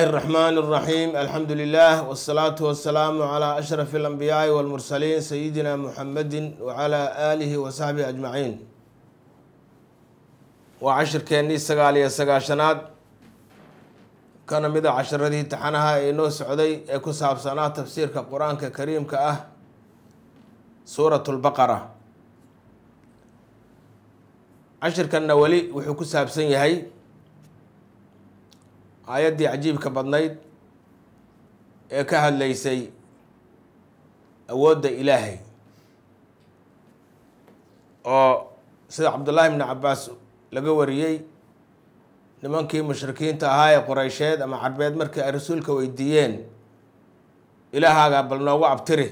bismillahi اraxmaan اraxiim alxamdu lilah wsalaatu wasalaamu calaa ashraf اlambiyaai walmursaliin sayidina muxamedi wacalaa aalihi wasaxbihi ajmaciin waa cashirkeennii sagaal iyo sagaashanaad ka mid a casharadii taxanaha ee inoo socday ee ku saabsanaa tafsiirka qur-aanka kariimka ah suurat lbaqara cashirkanna weli wuxuu ku saabsan yahay aayaddii cajiibka badnayd ee ka hadlaysay awoodda ilaahay oo sida cabdullaahi bni cabaas laga wariyey nimankii mushrikiinta ahaa ee quraysheed ama carbeed markii ay rasuulka weydiiyeen ilaahaagaa bal noogu abtiri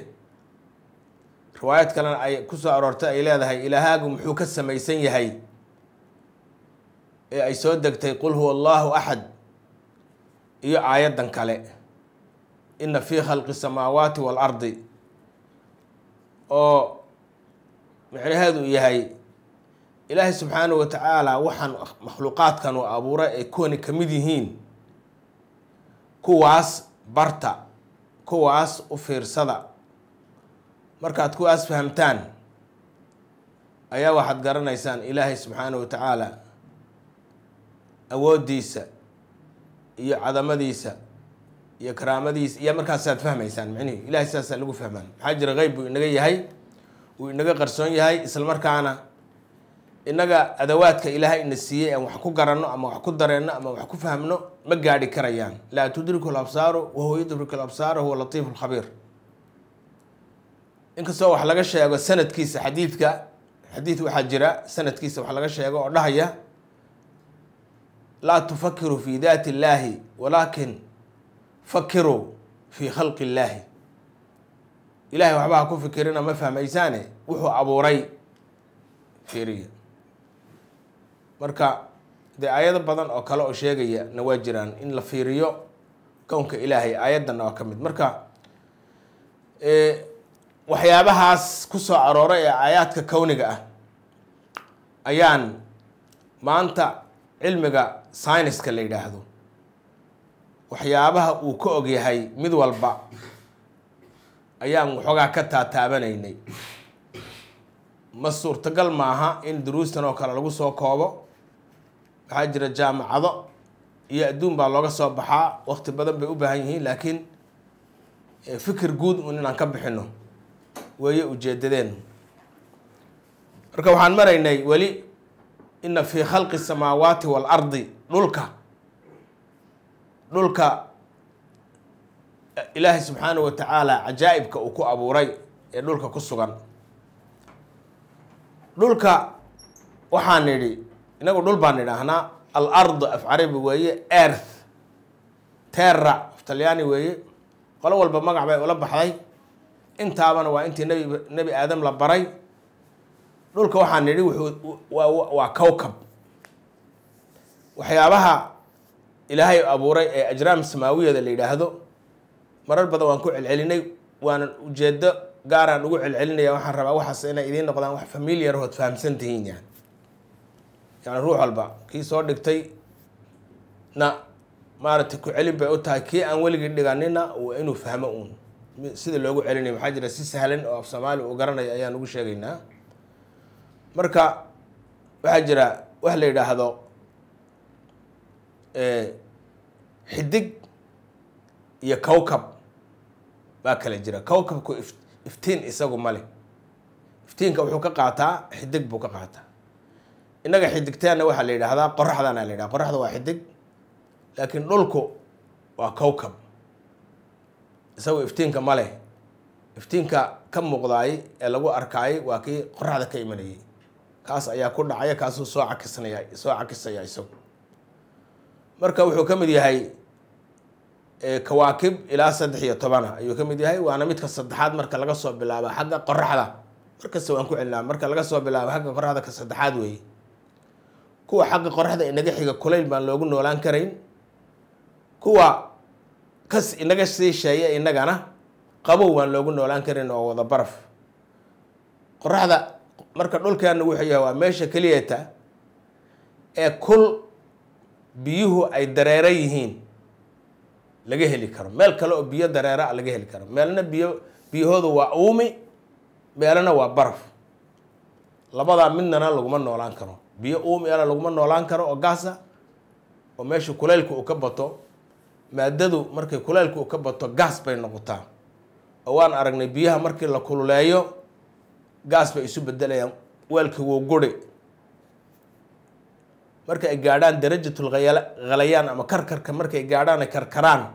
riwaayad kalena ay ku soo aroortay ay leedahay ilaahaagu muxuu ka samaysan yahay ee ay soo degtay qul huwa allaahu axad iyo aayaddan kale ina fii khalqi samaawaati waalardi oo micnaheedu yahay ilaahay subxaanahu wa tacaala waxaan makhluuqaadkan uu abuuray ay kuwani ka mid yihiin kuwaas barta kuwaas u fiirsada markaad kuwaas fahamtaan ayaa waxaad garanaysaan ilaahay subxaanahu wa tacaala awooddiisa iyo cadamadiisa iyo karaamadiisa iyo markaasaad fahmaysaan micnihi ilahay sidaasaa lagu fahmaan maxaa jira qeyb buu inaga yahay uu inaga qarsoon yahay islamarkaana inaga adawaadka ilaahay ina siiyey aan wax ku garanno ama wax ku dareenno ama wax ku fahmno ma gaadhi karayaan laa tudriku labsaaru wahuwa yudriku labsaara huwa latiifu lkhabiir inkastoo wax laga sheego sanadkiisa xadiidka xadiid waxaa jira sanadkiisa wax laga sheego oo dhahaya laa tufakiru fi daati illaahi walaakin fakiruu fii khalqi illaahi ilahay waxba ha ku fikirina ma fahmaysaane wuxuu abuuray fiiriya marka dee aayado badan oo kale oo sheegaya na waa jiraan in la fiiriyo kownka ilaahay aayaddanna waa ka mid marka waxyaabahaas ku soo arooray ee aayaadka kowniga ah ayaan maanta cilmiga syniska la yidhaahdo waxyaabaha uu ka og yahay mid walba ayaan waxoogaa ka taataabanaynay ma suurtagal maaha in duruustan oo kale lagu soo koobo waxaa jira jaamacado iyo adduun baa looga soo baxaa wakti badan bay u baahan yihiin laakiin eh, fikir guud un inaan ka bixino weeye ujeedadeen marka waxaan maraynay weli ina fii khalqi samaawaati waalardi dhulka dhulka eh, ilaahay subxaanahu wa tacaala cajaa'ibka uu ku abuuray ee dhulka ku sugan dhulka waxaa nidhi inagu dhul baan nidhaahnaa al ard af carabi weeye earth terra af talyaani weeye qolo walba magac bay ula baxday intaabana waa intii nabi nebi aadam la baray dhulka waxaa nidhi waa cowkab waxyaabaha ilaahay abuuray ee ajraam samaawiyada la yidhaahdo marar badan waan ku celcelinay waanan ujeeddo gaaraan ugu celcelinaya waxaan rabaa waxaas inay idiin noqdaan wax familiar hood fahamsan tihiin yan yani ruux walba kii soo dhigtay na maaragtay ku celin bay u tahay kii aan weligii dhiganina waa inuu fahmo uun sida loogu celinaya maxaa jira si sahlan oo af soomaali uu garanayo ayaan ugu sheegaynaa marka waxaa jira wax la yidhaahdo xidig iyo cowcab baa kala jira cowcabku iftiin isagu male iftiinka wuxuu ka qaataa xidig buu ka qaataa innaga xidigtaanna waxaa la yidhaahdaa qoraxdaana la yidhaha qoraxda waa xidig laakiin dhulku waa cowcab isagu iftiinka ma iftiinka ka muuqdaay ee lagu arkaayay waa kii qoraxda ka imanayay kaas ayaa ku dhacaya kaasuu soo cakisnaya soo cakisaya isagu marka wuxuu ka mid yahay kawaakib ilaa saddex iyo tobana ayuu ka mid yahay waana midka saddexaad marka laga soo bilaabo xagga qoraxda markasta waan ku celinaa marka laga soo bilaabo xagga qoraxda ka saddexaad weeye kuwa xagga qoraxda inaga xiga kulayl baan loogu noolaan karayn kuwa kas inaga sii sheeya inagana qabow baan loogu noolaan karin oo wada baraf qoraxda marka dhulkeena wuxuu yahay waa meesha keliyata ee kul biyuhu ay dareero yihiin laga heli karo meel kale oo biyo dareera a ah laga heli karo meelna biyo biyahoodu waa uumi meelana waa baraf labadaa midnana laguma noolaan karo biyo uumi uumiana ah laguma noolaan karo oo gaasa oo meesha kulaylku uu ka bato maadadu markay kulaylku uu ka bato gaas bay noqotaa oo waan aragnay biyaha markii la kululeeyo gaas bay isu bedelayaan weelkii wuu guri marka ay gaadhaan darajatul khalayaan ama karkarka markay gaadhaan ay karkaraan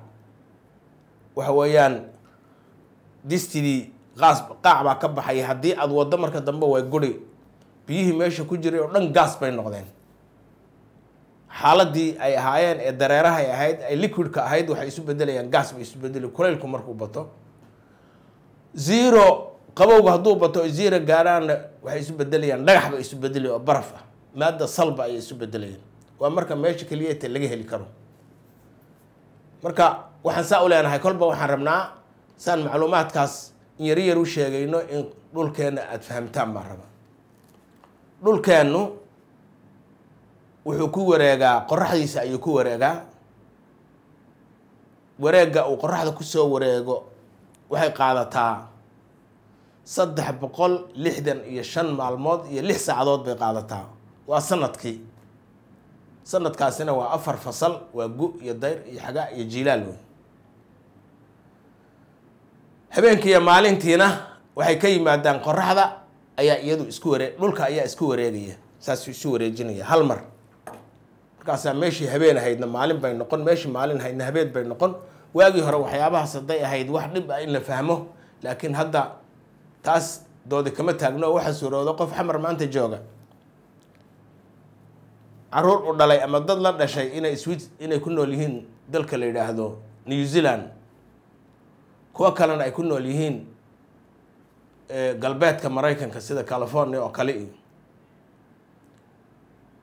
waxa weeyaan distidii qaas qaac baa ka baxay haddii aada waddo marka dambe way guri biyihii meesha ku jiray oo dhan gaas bay noqdeen xaaladii ay ahaayeen ee dareerahay ahayd ay liquidka ahayd waxay isu bedelayaan gaas bay isu bedeli kulaylku markuu bato zero qabowga hadduu bato ziira gaaraanna waxay isu bedelayaan dhagax ba isu bedelayan oo baraf ah maadda salba ayay isu bedelayaan waa marka meesha keliyata laga heli karo marka waxaan saa u leenahay kolba waxaan rabnaa saan macluumaadkaas in yaro yar u sheegayno in dhulkeenna aada fahamtaan baan rabaa dhulkeennu wuxuu ku wareegaa qoraxdiisa ayuu ku wareegaa wareegga uu qoraxda ku soo wareego waxay qaadataa saddex boqol lixdan iyo shan maalmood iyo lix saacadood bay qaadataa waa sanadkii sanadkaasina waa afar fasal waa gu iyo dayr iyo xagaa iyo jiilaal wey habeenkiiyo maalintiina waxay ka yimaadaan qoraxda ayaa iyadu isku waree dhulka ayaa isku wareegaya saasuu isu wareejinaya hal mar markaasaa meeshii habeen ahaydna maalin bay noqon meeshii maalin ahaydna habeen bay noqon waagii hore waxyaabahaas hadday ahayd wax dhib ah in la fahmo laakiin hadda taas doodi kama taagno oo waxaa suurooda qof xamar maanta jooga caruur u dhalay ama dad la dhashay inay swid inay ku nool yihiin dalka la yidhaahdo new zealand kuwo kalena ay ku nool yihiin eh, galbeedka maraykanka sida california oo kale iyo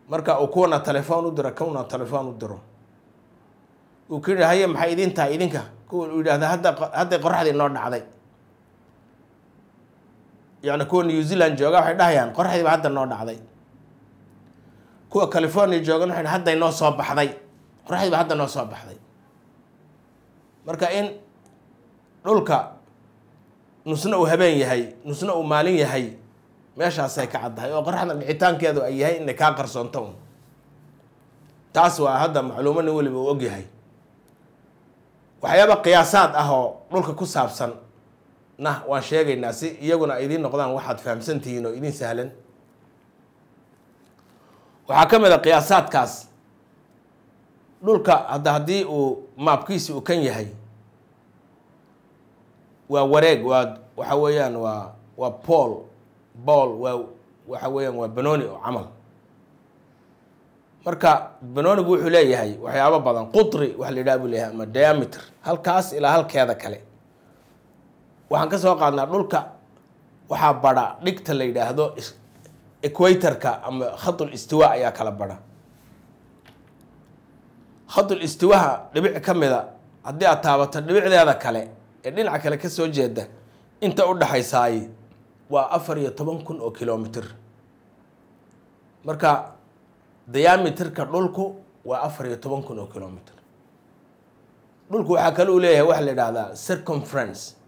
marka uu kuwana telefoon u diro kuna telefoon u diro uu ka yidhi haya maxay idin tahay idinka kuwa u yidhaahda hadda hadday qoraxdii noo dhacday yani kuwa new zealand jooga waxay dhahayaan qoraxdiiba hadda noo dhacday kuwa california joogan waxay hadday noo soo baxday qoraxdiiba hadda noo soo baxday marka in dhulka nusna uu habeen yahay nusna uu maalin yahay meeshaasay ka caddahay oo qoraxda dhicitaankeedu ay yahay inay kaa qarsoonto un taas waa hadda macluumo nin weliba uu ogyahay waxyaaba qiyaasaad ah oo dhulka ku saabsan nah waan sheegaynaa si iyaguna ay idiin noqdaan waxaad fahamsantihiin oo idin sahlan waxaa ka mid a ah qiyaasaadkaas dhulka hadda haddii uu maabkiisi uu kan yahay waa wareeg waa waxa weeyaan waa waa bool bool waa waxa weeyaan waa banooni oo camal marka banoonigu wuxuu leeyahay waxyaabo badan qutri wax la yidhaha buu leeyahay ama diameter halkaas ilaa halkeeda kale waxaan kasoo qaadnaa dhulka waxaa badha dhigta la yidhaahdo equatorka ama khatul istiwa ayaa kala badha khatul istiwaha dhibic ka mida haddii aad taabato dhibicdeeda kale ee dhinaca kale kasoo jeeda inta u dhaxaysaay waa afar iyo toban kun oo kilomitr marka dayamitirka dhulku waa afar iyo toban kun oo kilomitr dhulku waxaa kale uu leeyahay waxa la idhaahdaa circumference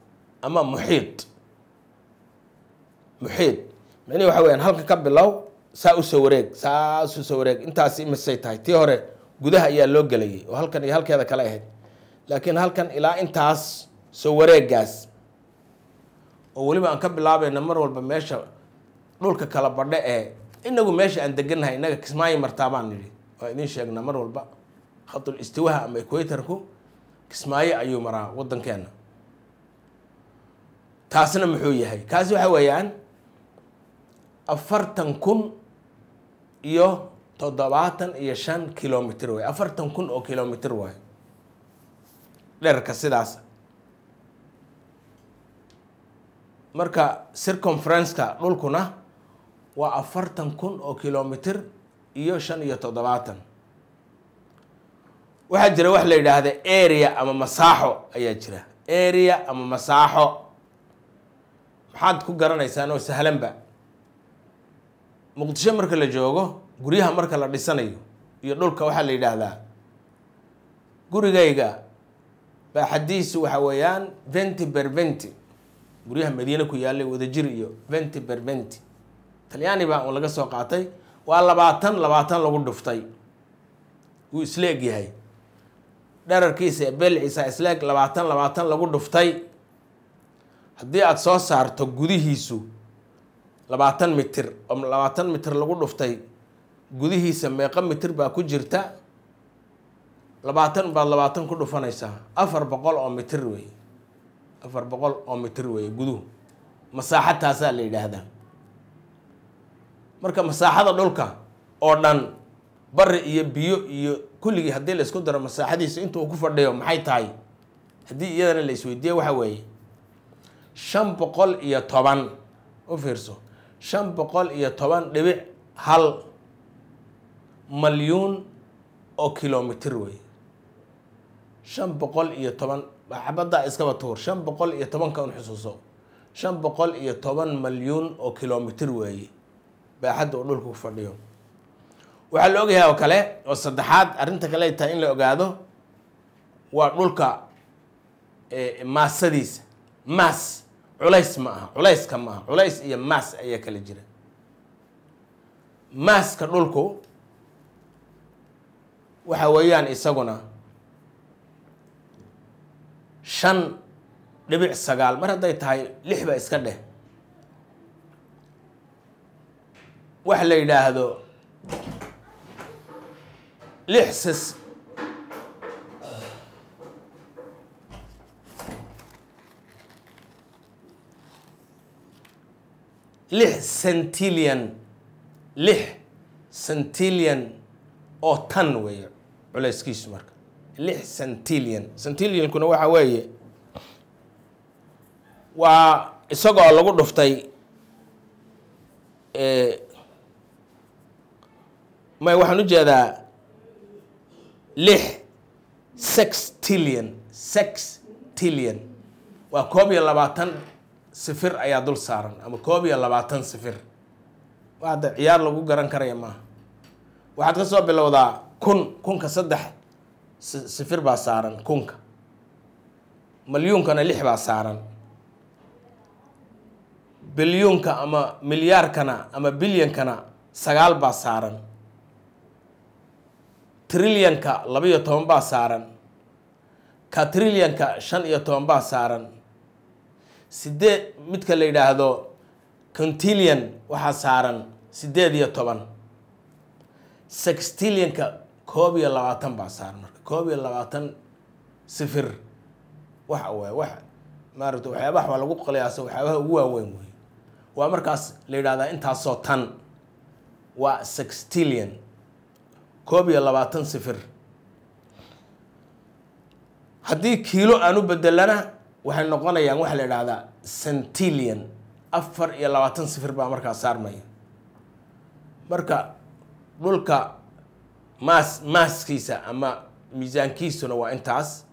ama muxiid muxiid micnihi waxa weyaan halkan ka bilow saa u soo wareeg saas u soo wareeg intaas imisay tahay tii hore gudaha ayaa loo gelayay oo halkan iyo halkeeda kale ahayd laakiin halkan ilaa intaas soo wareegaas oo weliba aan ka bilaabayna mar walba meesha dhulka kala badhe ee inagu meesha aan degannahay inaga kismaayo martaa baan nidhi waa idiin sheegna mar walba khatul istiwaha ama equatorku kismaayo ayuu maraa waddankeenna taasna muxuu yahay kaas waxa weeyaan afartan kun iyo toddobaatan iyo shan kilomitr waay afartan kun oo kilomitr waay dheerka sidaas marka circumferenceka dhulkuna waa afartan kun oo kilomitr iyo shan iyo toddobaatan waxaa jira wax la yidhaahda area ama masaaxo ayaa jira area ama masaaxo maxaad ku garanaysaan oo sahlanba muqdisho marka la joogo guryaha marka la dhisanayo iyo dhulka waxaa la yidhaahdaa gurigayga baa xadiisu waxa weeyaan venti ber venti guryaha madiine ku yaallay wadajir iyo venti ber venti talyaani baa uun laga soo qaatay waa labaatan labaatan lagu dhuftay wuu isleeg yahay dherarkiisa ee belciisa isleeg labaatan labaatan lagu dhuftay haddii aada soo saarto gudihiisu labaatan mitir oo labaatan mitir lagu dhuftay gudihiisa meeqa mitir baa ku jirta labaatan baad labaatan ku dhufanaysaa afar boqol oo mitir wey afar boqol oo mitir weeye guduhu masaaxad taasaa la yidhaahdaa marka masaaxada dhulka oo dhan bari iyo biyo iyo kulligii haddii isku daro masaaxadiisa intuu ku fadhiyo maxay tahay haddii iyadana la isweydiiya waxa weeye shan boqol iyo toban u fiirso shan boqol iyo toban dhibic hal malyuun oo kilomitir wey shan boqol iyo toban xabaddaa iskaba tuur shan boqol iyo tobanka un xusuuso shan boqol iyo toban malyuun oo kilomitir weeye baaxadda uu dhulku fadhiyo waxaa la ogyahay oo kale oo saddexaad arrinta kale tahay in la ogaado waa dhulka maasadiisa maas culays ma aha culayska ma aha culays iyo maas ayaa kala jira maaska dhulku waxa weeyaan isaguna shan dhibic sagaal mar hadday tahay lixba iska dheh wax la yidhaahdo lix sis lix centilian lix centilian oo tan weeye culayskiisu marka lix centilian centiliankuna waxa weeye waa isagoo lagu dhuftay may waxaan u jeedaa lix sextilian sextilian waa koob iyo labaatan sifir ayaa dul saaran ama koob iyo labaatan sifir hadda ciyaar lagu garan karaya maaha waxaad ka soo bilowdaa kun kunka saddex sifir baa saaran kunka milyuunkana lix baa saaran bilyuunka ama milyaarkana ama bilyankana sagaal baa saaran trilyanka laba iyo toban baa saaran ka kaatrilyanka shan iyo toban baa saaran sidee midka la yidhaahdo contilian waxaa saaran sideed iyo toban sextilianka koob iyo labaatan baa saaran marka koob iyo labaatan sifir waxa waay wax maaragta waxyaabaha waa lagu qaliyaasa waxyaabaha ugu waaweyn wey waa markaas la yidhahdaa intaasoo tan waa sextilian koob iyo labaatan sifir haddii kiilo aan u bedelana waxay noqonayaan waxaa la idhaahdaa centilian afar iyo labaatan sifir baa markaa saarmaya marka dhulka maas maaskiisa ama miisaankiisuna waa intaas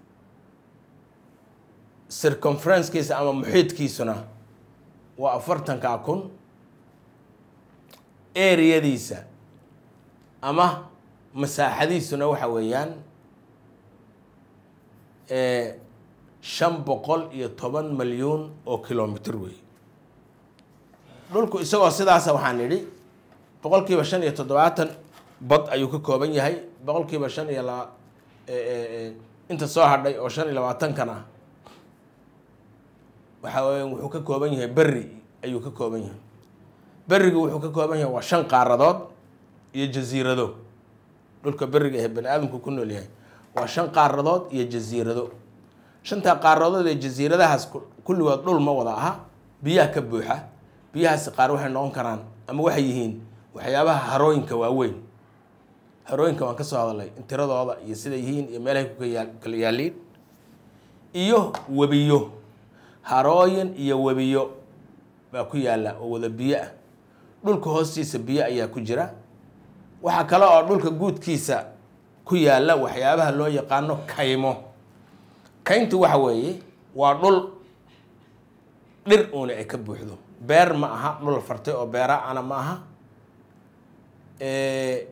circumferencekiisa ama muxiidkiisuna waa afartankaa kun eriyadiisa ama masaaxadiisuna waxa weeyaan shan boqol iyo toban malyuun oo kilomitr wey dhulku isagoo sidaasa waxaan nidhi boqol kiiba shan iyo toddobaatan bad ayuu ka kooban yahay boqol kiiba shan iyo laba inta soo hadhay oo shan iyo labaatankan ah waxa weya wuxuu ka kooban yahay berri ayuu ka kooban yahay berrigu wuxuu ka kooban yahay waa shan qaaradood iyo jasiirado dhulka berriga ee bani aadamku ku nool yahay waa shan qaaradood iyo jasiirado shantaa qaaroodood ee jasiiradahaas kulligood dhul ma wada aha biyaha ka buuxa biyahaasi qaar waxay noqon karaan ama waxay yihiin waxyaabaha harooyinka waaweyn harooyinka waan ka soo hadalay tiradooda iyo siday yihiin iyo meelahay kukala yaaliin iyo webiyo harooyin iyo webiyo baa ku yaalla oo wada biyo ah dhulka hoostiisa biyo ayaa ku jira waxaa kale oo dhulka guudkiisa ku yaalla waxyaabaha loo yaqaano kaymo kayntu waxa weeye waa dhul dhir uuna ay ka buuxdo beer ma aha dhul fartay oo beera ana ma aha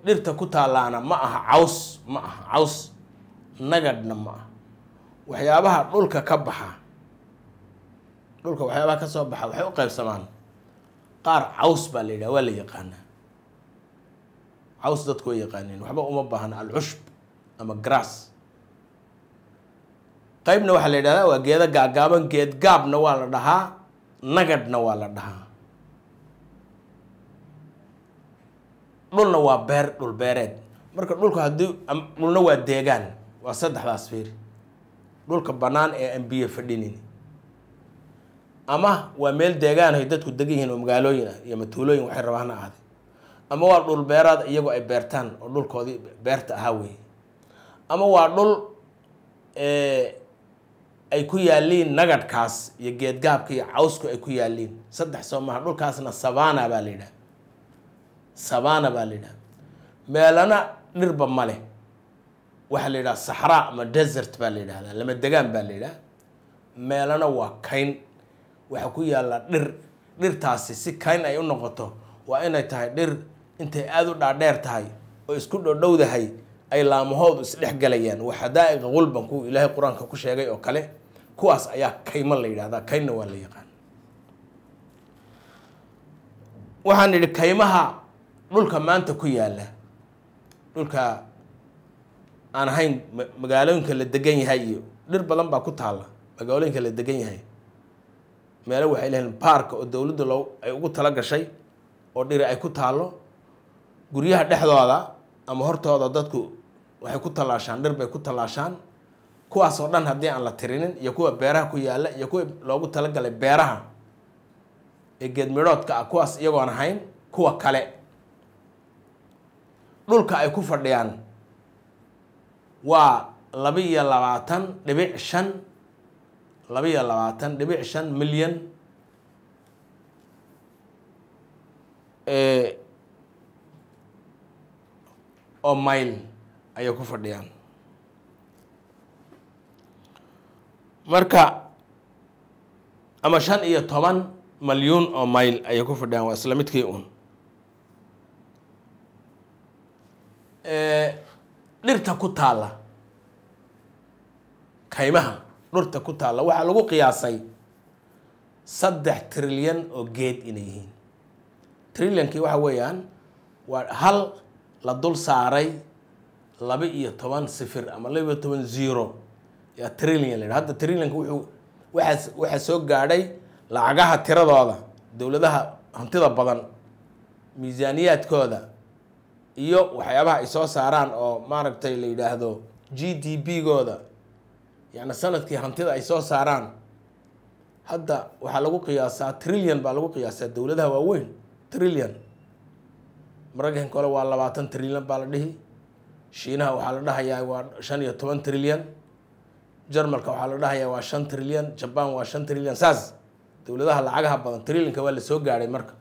dhirta ku taallaana ma aha caws ma aha caws nagadhna ma aha waxyaabaha dhulka ka baxa dhulka waxyaabaha ka soo baxa waxay u qaybsamaan qaar caws baa la yidhaha waa la yaqaanaa caws dadku way yaqaaneen waxba uma baahna alcushb ama grass qaybna waxaa la yidhahdaa waa geeda gaagaaban geed gaabna waa la dhahaa nagadhna waa la dhahaa dhulna waa beer dhul beereed marka dhulku haddii dhulna waa deegaan waa saddexdaas fiir dhulka bannaan ee aan biyo fadhinin ama waa meel deegaan ay dadku degan yihiin oo magaalooyin ah iyo matuulooyin waxay rabaan ha ahday ama waa dhul beeraad iyagoo ay beertaan oo dhulkoodii beerta ahaa weeye ama waa dhul ay ku yaaliin nagadhkaas iyo geedgaabka iyo cawsku ay ku yaaliin saddex soo dhulkaasna sabana baa la yidhaha sabana baa la yidhaha meelana dhirba ma leh waxaa la yidhaha saxraa ama desert baa la yidhahdaa lama degaan baa la yidhaha meelana waa kayn waxaa ku yaalla dhir dhirtaasi si kayn ay u noqoto waa inay tahay dhir intay aada u dhaadheer tahay oo isku dhodhowdahay ay laamahoodu isdhexgalayaan galayaan waa xadaa'iqa qulban kuwa ilaahay qur-aanka ku sheegay oo kale kuwaas ayaa kaymo la yidhahdaa kaynna waa la yaqaan waxaan idhi kaymaha dhulka maanta ku yaalla dhulka aan ahayn magaalooyinka la degan yahay iyo dhir badan baa ku taalla magaalooyinka la degan yahay meelo waxay lehiin baarka oo dowladda loo ay ugu tala gashay oo dhiri ay ku taallo guryaha dhexdooda ama hortooda dadku waxay ku tallaashaan dhir bay ku tallaashaan kuwaasoo dhan haddii aan la tirinin iyo kuwa beeraha ku yaalla iyo kuwa loogu talagalay beeraha ee geedmidhoodka ah kuwaas iyagoon ahayn kuwa kale dhulka ay ku fadhiyaan waa labiiyo labaatan dhibic shan iyo labaatan dhibic shan milyan eh, oo mayl ayay ku fadhiyaan marka ama shan iyo toban malyuun oo mayl ayay ku fidhaan waa isla midkii uun dhirta ku taalla kaymaha dhirta ku taalla waxaa lagu qiyaasay saddex trilyan oo geed inay yihiin trilyankii waxa weeyaan waa hal la dul saaray laba iyo toban sifir ama laba iyo toban zero trillion la hadda trillionka wuxuu waxaas waxaa soo gaadhay lacagaha tiradooda dowladaha hantida badan miisaaniyaadkooda iyo waxyaabaha ay soo saaraan oo maaragtay la yidhaahdo g d p-gooda yacni sanadkii hantida ay soo saaraan hadda waxaa lagu qiyaasaa trillion baa lagu qiyaasaa dowladaha waaweyn trillion maraykanka hole waa labaatan trillion baa la dhihi shiinaha waxaa la dhahayaa waa shan iyo toban trillion jarmalka waxaa la dhahayaa waa shan trilyan jaban waa shan trilyan saas dowladaha lacagaha badan trilyanka waa lasoo gaaday marka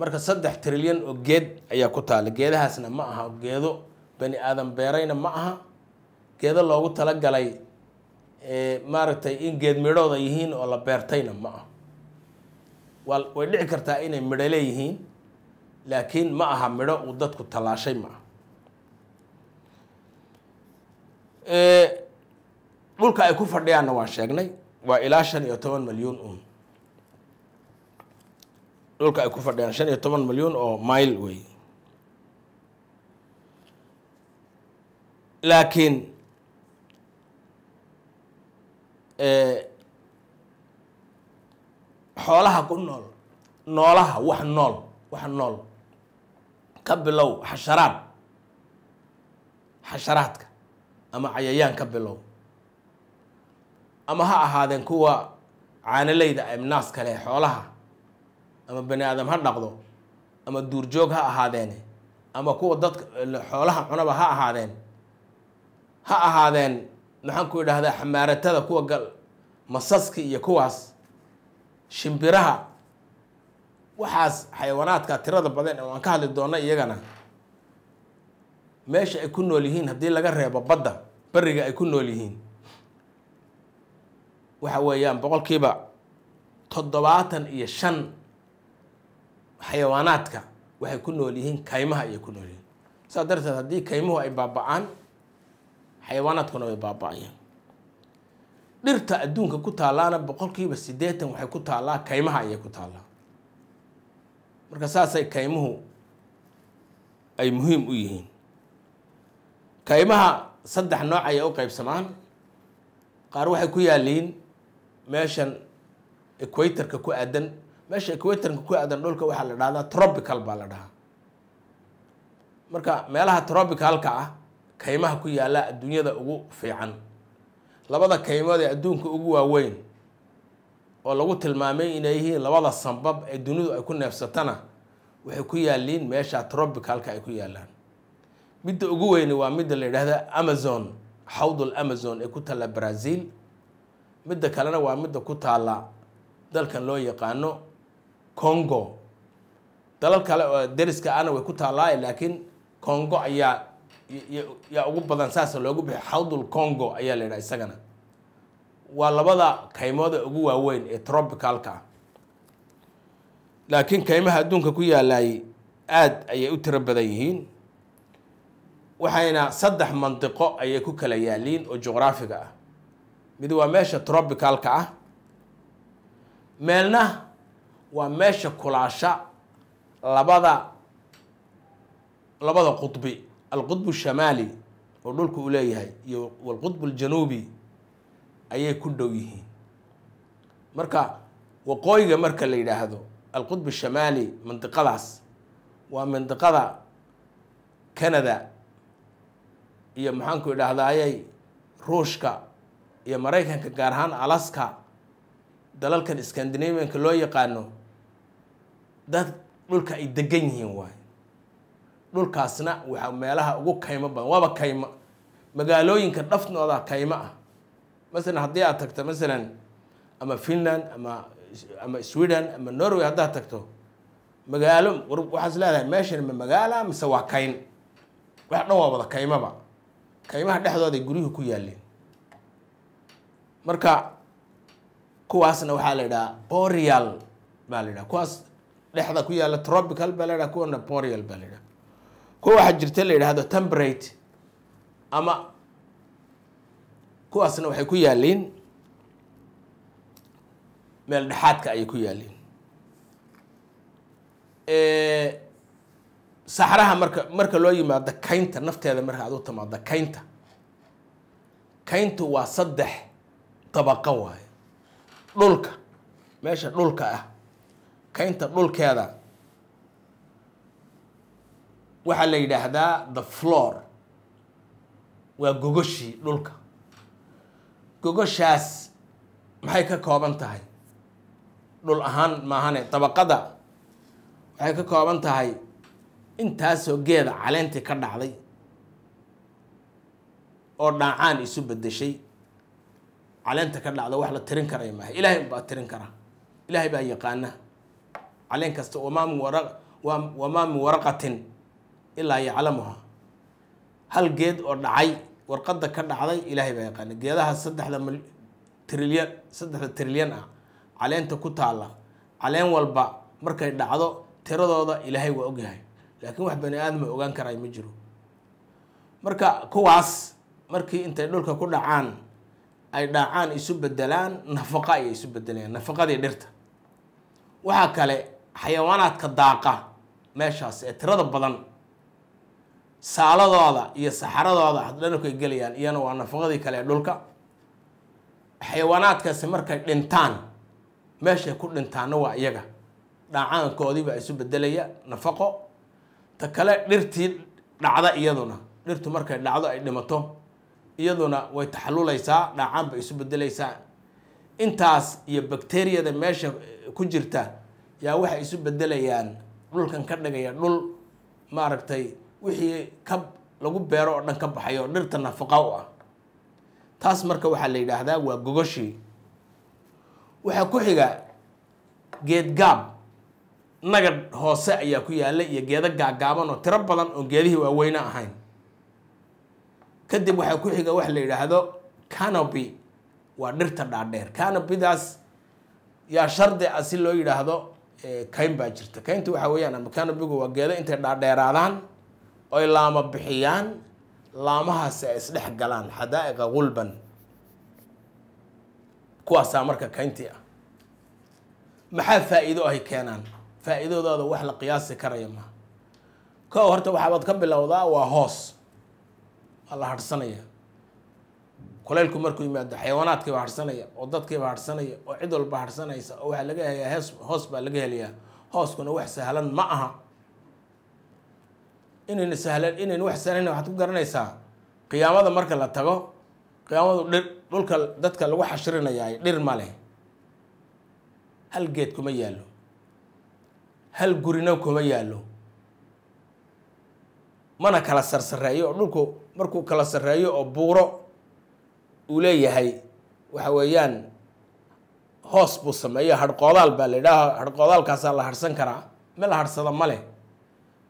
marka saddex trilyan oo geed ayaa ku taala geedahaasna ma aha geedo bani aadan beerayna ma aha geedo loogu talagalay maaragtay in geed midhooda yihiin oo la beertayna ma aha way dhici kartaa inay midho leeyihiin laakiin ma aha midho uu dadku tallaashay ma aha dhulka ay ku fadhiyaanna waan sheegnay waa ilaa shan iyo toban malyuun un dhulka ay ku fadhiyaan shan iyo toban malyuun oo mile wey laakiin xoolaha ku nool noolaha wax nool wax nool ka bilow xasharaad xasharaadka ama cayayaan ka bilow ama ha ahaadeen kuwa caanaleyda imnaas kale xoolaha ama bani aadam ha dhaqdo ama duurjoog ha ahaadeene ama kuwa dadka xoolaha cunaba ha ahaadeen ha ahaadeen maxaan ku idhaahdaa xamaaratada kuwa gal masaski iyo kuwaas shimbiraha waxaas xayawaanaadka tirada badan aan ka hadli doona iyagana meesha ay ku nool yihiin haddii laga reebo badda beriga ay ku nool yihiin waxa weeyaan boqolkiiba toddobaatan iyo shan xayawaanaadka waxay ku nool yihiin kaymaha ayay ku nool yihiin saa darteed haddii kaymuhu ay baaba-aan xayawaanaadkuna way baaba-ayaan dhirta adduunka ku taallaana boqolkiiba siddeetan waxay ku taallaa kaymaha ayay ku taallaa marka saasay kaymuhu ay muhiim u yihiin kaymaha saddex nooc ayay u qaybsamaan qaar waxay ku yaaliin meeshan equatorka ku aadan meesha equatorka ku aadan dhulka waxaa la dhahdaa tropical baa la dhahaa marka meelaha tropicalka ah kaymaha ku yaalla adduunyada ugu fiican labada kaymood ee adduunka ugu waaweyn oo lagu tilmaamay inay yihiin labada sambab ee dunidu ay ku neefsatana waxay ku yaaliin meesha tropicalka ay ku yaallaan midda ugu weyni waa midda la yidhaahda amazon xawdul amazon ee ku taalla brazil midda kalena waa midda ku taalla dalkan loo yaqaano congo dalal kale oo deriska ana way ku taallaa laakiin congo ayaa yaa ugu badan saasa loogu bixi xawdul congo ayaa la yidhaha isagana waa labada kaymooda ugu waaweyn ee tropicalka ah laakiin kaymaha adduunka ku yaalaay aada ayay u tiro badan yihiin waxayna saddex mandiqo ayay ku kala yaaliin oo juqraafiga ah mid waa meesha trobicalka ah meelna waa meesha kulaasha labada labada qudbi alqudbu shamaali oo dhulka uu leeyahay iyo walqudbu aljanuubi ayay ku dhow yihiin marka waqooyiga marka la yidhaahdo alqudbu shamaali mandiqadaas waa mandiqada canada iyo maxaanku idhaahdayey ruushka iyo maraykanka gaar ahaan alaska dalalkan scandinavianka loo yaqaano dad dhulka ay degan yihiin waay dhulkaasna waxaa meelaha ugu kaymo badan waaba kaymo magaalooyinka dhafnooda kaymo ah masalan haddii aad tagto masalan ama finland ama ama sweden ama norway haddaad tagto magaalo waxaas leedahay meeshan ma magaala mise waa kayn wax dhan waa wada kaymaba qaybaha dhexdooday guryuhu ku yaaleen marka kuwaasna waxaa la yidhaha boreal baa la idhaha kuwaas dhexda ku yaalla tropical baa la idhaha kuwana boreal baa la idhaha kuwa waxaa jirta la yidhaahdo temperate ama kuwaasna waxay ku yaaleen meel dhexaadka ayay ku yaaleen saxraha marka marka loo yimaado kaynta nafteeda marka aada u timaado kaynta kayntu waa saddex dabaqo waay dhulka meesha dhulka ah kaynta dhulkeeda waxaa la yidhaahdaa the floor waa gogoshii dhulka gogoshaas maxay ka kooban tahay dhul ahaan maahane dabaqada waxay ka kooban tahay intaasoo geeda caleentii ka dhacday oo dhaacaan isu bedeshay caleenta ka dhacda wax la tirin karaya maaha ilaahay baa tirin kara ilaahay baa yaqaana caleen kasta wamaa min waraqatin ilaa yaclamuha hal geed oo dhacay warqada ka dhacday ilahay baa yaqaana geedaha saddexda trilyan saddexda trilyan ah caleenta ku taalla caleen walba markay dhacdo tiradooda ilaahay waa ogyahay laakiin wax bani aadama ogaan karay ma jiro marka kuwaas markii intay dhulka ku dhacaan ay dhaacaan isu bedelaan nafaqo ayay isu bedelayaan nafaqadii dhirta waxaa kale xayawaanaadka daaqa meeshaas ee tirada badan saaladooda iyo saxaradooda dhanaku gelayaan iyana waa nafaqadii kale ee dhulka xayawaanaadkaasi markay dhintaan meeshay ku dhintaanna waa iyaga dhaacaankoodiibaa isu bedelaya nafaqo ta kale dhirtii dhacda iyaduna dhirtu markay dhacdo ay dhimato iyaduna way taxaluleysaa dhaacaan bay isu bedelaysaa intaas iyo bakteriyada meesha ku jirta yaa waxay isu bedelayaan dhulkan ka dhigaya dhul maaragtay wixii ka lagu beero oo dhan ka baxayo dhirta nafaqa u ah taas marka waxaa la yidhaahdaa waa gogoshii waxaa ku xiga geed gaab nagad hoose ayaa ku yaalla iyo geedo gaagaaban oo tiro badan oon geedihii waaweyne ahayn kadib waxaa ku xiga waxa la yidhaahdo canoby waa dhirta dhaadheer canobydaas yaa shardi a ah si loo yidhaahdo eh, kayn baa jirta kaynta waxaa weeyaan ama canobigu waa geedo intay dhaadheeraadaan oy laama bixiyaan laamahaasi ay isdhex galaan xadaa'iqa gulban kuwaasaa marka kayntii ah maxaa faa'iido ahy keenaan faa wax la qiyaasi karaya maa kow horta waxaabaad ka bilowdaa waa hoos waa la hadhsanaya kulaylku markuu yimaado xayawaanaadkii baa hadhsanaya oo dadkii baa hadhsanaya oo cid walba hadhsanaysa oo waxaa laga helayaa hees hoos baa laga helayaa hooskuna wax sahlan ma aha inayna sahlan inayna wax sahlan waxaad ku garanaysaa qiyaamada marka la tago qiyaamadu dhir dhulka dadka lagu xashrinayaa dhir ma leh hal geed kuma yaallo hal gurina kuma yaallo mana kala sarsareeyo dhulku markuu kala sarreeyo oo buuro uu leeyahay waxa weeyaan hoos buu sameeyo hadhqoodaal baa la idhaaha hadhqoodaalkaasaa la harsan karaa me la harsado ma leh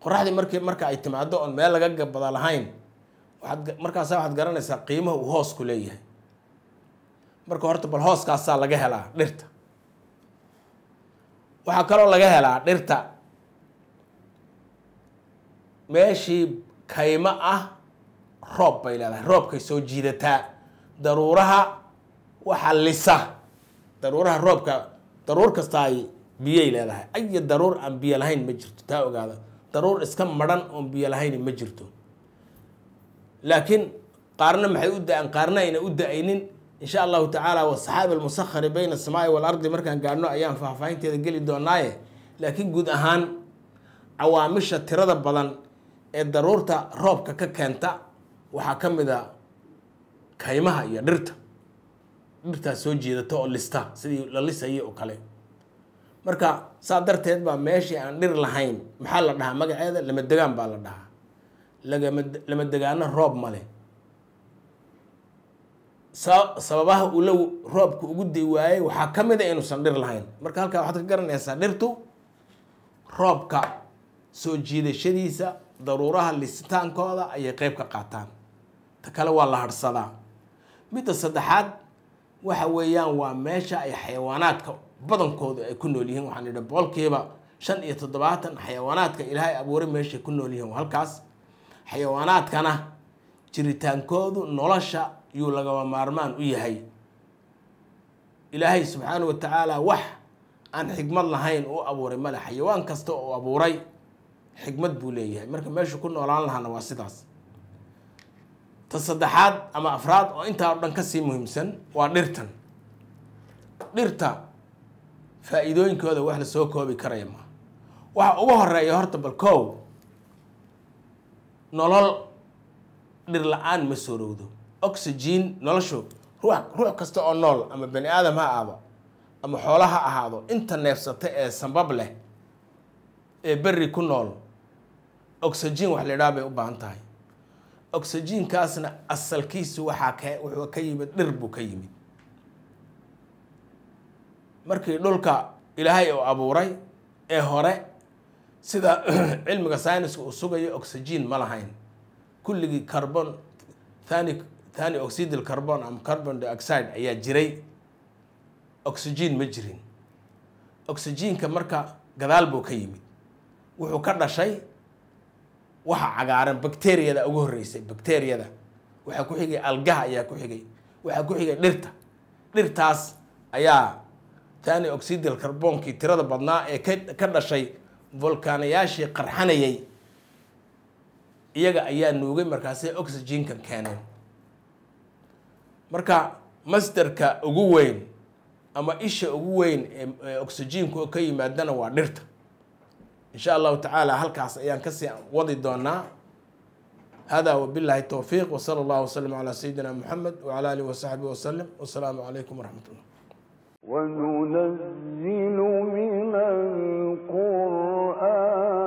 qoraxdii markii marka ay timaado oon meel laga gabada lahayn waaad markaasaa waxaad garanaysaa qiimaha uu hoos ku leeyahay marka horta bal hooskaasaa laga helaa dhirta waxaa kaloo laga helaa dhirta meeshii kaymo ah roob bay leedahay roobkay soo jiidataa daruuraha waxa lisa daruuraha roobka daruur kastaay biyay leedahay aya daruur aan biyo lahayn ma jirto taa ogaada daruur iska madhan oon biyo lahayn ma jirto laakiin qaarna maxay u da an qaarna ayna u da-aynin in sha allahu tacaala wasaxaabi almusakhari bayna asamaai waalardi markaan gaadhno ayaan faahfaahinteeda geli doonaaye laakiin guud ahaan cawaamisha tirada badan ee daruurta roobka ka keenta waxaa ka mid a kaymaha iyo dhirta dhirtaa soo jeedata oo lista sidii la lisayay oo kale marka saa darteed baa meeshii aan dhir lahayn maxaa la dhahaa magaceeda lama degaan baa la dhahaa lagama lama degaano roob ma leh sababaha ulow roobka ugu day waayey waxaa ka mid a ah inuusan dhir lahayn marka halkaa waxaad ka garanaysaa dhirtu roobka soo jiidashadiisa daruuraha lisitaankooda ayay qayb ka qaataan ta kale waa la harhsadaa midda saddexaad waxa weeyaan waa meesha ay xayawaanaadka badankoodu ay ku nool yihiin waxaan idhi boqolkiiba shan iyo toddobaatan xayawaanaadka ilaahay abuuray meeshay ku nool yihiin halkaas xayawaanaadkana jiritaankoodu nolosha yuu lagama maarmaan u yahay ilaahay subxaana wa tacaalaa wax aan xikmad lahayn u abuuray male xayawaan kasta oo abuuray xikmad buu leeyahay marka meeshu ku noolaan lahaana waa sidaas ta saddexaad ama afraad oo intaa o dhan ka sii muhiimsan waa dhirtan dhirta faa-iidooyinkooda wax la soo koobi karaya ma waxa ugu horeeya horta balkow nolol dhir la-aan ma soorowdo oxygen noloshooda ruux ruux kasta oo nool ama bani aadam ha aado ama xoola ha ahaado inta neefsata ee sambab leh ee berri ku nool oxygen wax la idhaha bay u baahan tahay oxygenkaasna asalkiisu waxaa ka wuxuu ka yimid dhir buu ka yimid markii dhulka ilaahay uu abuuray ee hore sida cilmiga syniska uu sugayo oxygen ma lahayn kulligii carbon thanic tani oxide carbon ama carbon dioxide ayaa jiray oxygen ma jirin oxygenka marka gadaal buu ka yimid wuxuu ka dhashay waxa cagaaran bacteriyada ugu horreysay bacteriyada waxaa ku xigay algaha ayaa ku xigay waxaa ku xigay dhirta dhirtaas ayaa tani oxidal carboonkii tirada badnaa ee ka dhashay volkaanayaashii qarxanayay iyaga ayaa nuugay markaasay oxygenkan keeneen marka masderka ugu weyn ama isha ugu weyn ee oxygiinku oo ka yimaadana waa dhirta insha allahu tacaala halkaas ayaan kasii wadi doonaa hada wabilahi tawfiiq wsala allah wslm calaa sayidina muxamed wcala alihi wasaxbihi waslem wasalaamu calaykum wraxmat ullah وننزل من القرآن